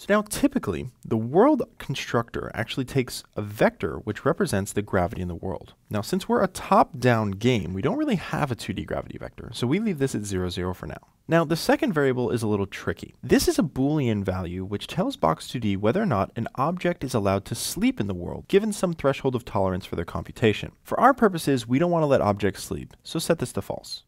So now typically, the world constructor actually takes a vector which represents the gravity in the world. Now since we're a top-down game, we don't really have a 2D gravity vector, so we leave this at 0, 0 for now. Now the second variable is a little tricky. This is a boolean value which tells Box2D whether or not an object is allowed to sleep in the world, given some threshold of tolerance for their computation. For our purposes, we don't want to let objects sleep, so set this to false.